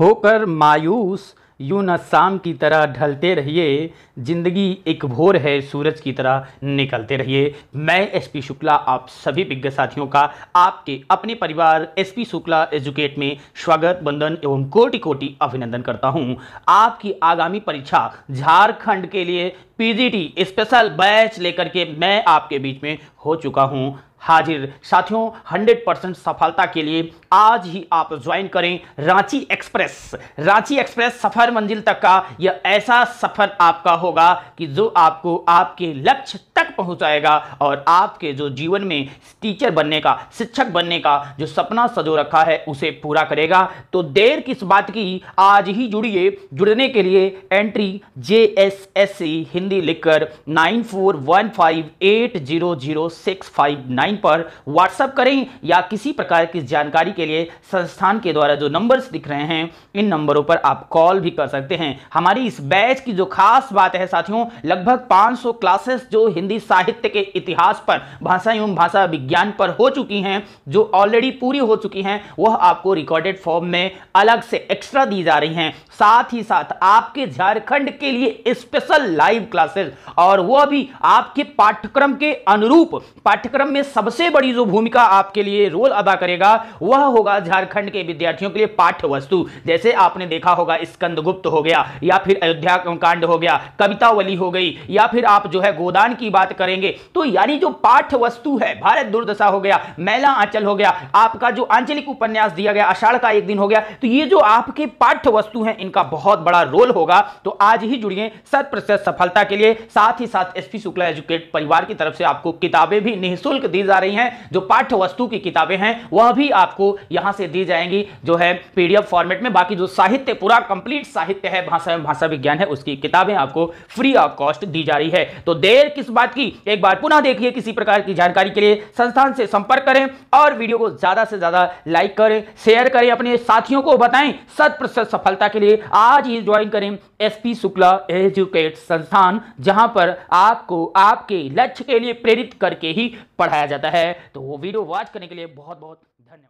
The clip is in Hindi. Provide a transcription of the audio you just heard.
होकर मायूस यू न शाम की तरह ढलते रहिए जिंदगी एक भोर है सूरज की तरह निकलते रहिए मैं एसपी शुक्ला आप सभी विज्ञ साथियों का आपके अपने परिवार एसपी शुक्ला एजुकेट में स्वागत बंधन एवं कोटि कोटि अभिनंदन करता हूं आपकी आगामी परीक्षा झारखंड के लिए पीजीटी स्पेशल बैच लेकर के मैं आपके बीच में हो चुका हूँ हाजिर साथियों 100 परसेंट सफलता के लिए आज ही आप ज्वाइन करें रांची एक्सप्रेस रांची एक्सप्रेस सफर मंजिल तक का यह ऐसा सफर आपका होगा कि जो आपको आपके लक्ष्य तक पहुंचाएगा और आपके जो जीवन में टीचर बनने का शिक्षक बनने का जो सपना सजो रखा है उसे पूरा करेगा तो देर किस बात की आज ही जुड़िए जुड़ने के लिए entry J S S C Hindi लिखकर nine four one five eight zero zero six five nine line पर व्हाट्सअप करें या किसी प्रकार की जानकारी के लिए संस्थान के द्वारा जो नंबर्स दिख रहे हैं इन नंबरों पर आप कॉल भी कर सकते हैं हमारी इस बैच की जो खास बात है साथियों लगभग 500 क्लासेस जो हिंदी साहित्य के इतिहास पर भाषा एवं भाषा विज्ञान पर हो चुकी हैं जो ऑलरेडी पूरी हो चुकी हैं वह आपको रिकॉर्डेड फॉर्म में अलग से एक्स्ट्रा दी जा रही हैं साथ ही साथ आपके झारखंड के लिए स्पेशल लाइव क्लासेस और वह भी आपके पाठ्यक्रम के अनुरूप पाठ्यक्रम में सबसे बड़ी जो भूमिका आपके लिए रोल अदा करेगा वह होगा झारखंड के विद्यार्थियों के लिए पाठ्य वस्तु जैसे आपने देखा होगा स्कंद गुप्त हो गया या फिर अयोध्या कांड हो गया कवितावली हो गई या फिर आप जो है गोदान की बात करेंगे तो यानी जो पाठ्य वस्तु है भारत दुर्दशा हो गया मैला आंचल हो गया आपका जो आंचलिक उपन्यास दिया गया अषाढ़ का एक दिन हो गया तो ये जो आपके पाठ्य वस्तु हैं इनका बहुत बड़ा रोल होगा तो आज ही जुड़िए शत प्रतिशत सफलता के लिए साथ ही साथ एसपी शुक्ला एजुकेट परिवार की तरफ से आपको किताबें भी निःशुल्क दी जा रही हैं जो पाठ्य वस्तु की किताबें हैं वह भी आपको यहां से दी जाएंगी जो है पीडीएफ फॉर्मेट में बाकी जो साहित्य पूरा कंप्लीट साहित्य है भाषा भाषा विज्ञान है उसकी किताबें आपको फ्री ऑफ कॉस्ट दी जा रही है तो देर किस बात की एक बार पुनः देखिए किसी प्रकार की जानकारी के लिए संस्थान से संपर्क करें और वीडियो को ज्यादा से ज्यादा लाइक करें शेयर करें अपने साथियों को बताएं शत प्रतिशत सफलता के लिए आज ही ज्वाइन करें एसपी शुक्ला एजुकेट संस्थान जहां पर आपको आपके लक्ष्य के लिए प्रेरित करके ही पढ़ाया जाता है तो वो वीडियो वॉच करने के लिए बहुत बहुत धन्यवाद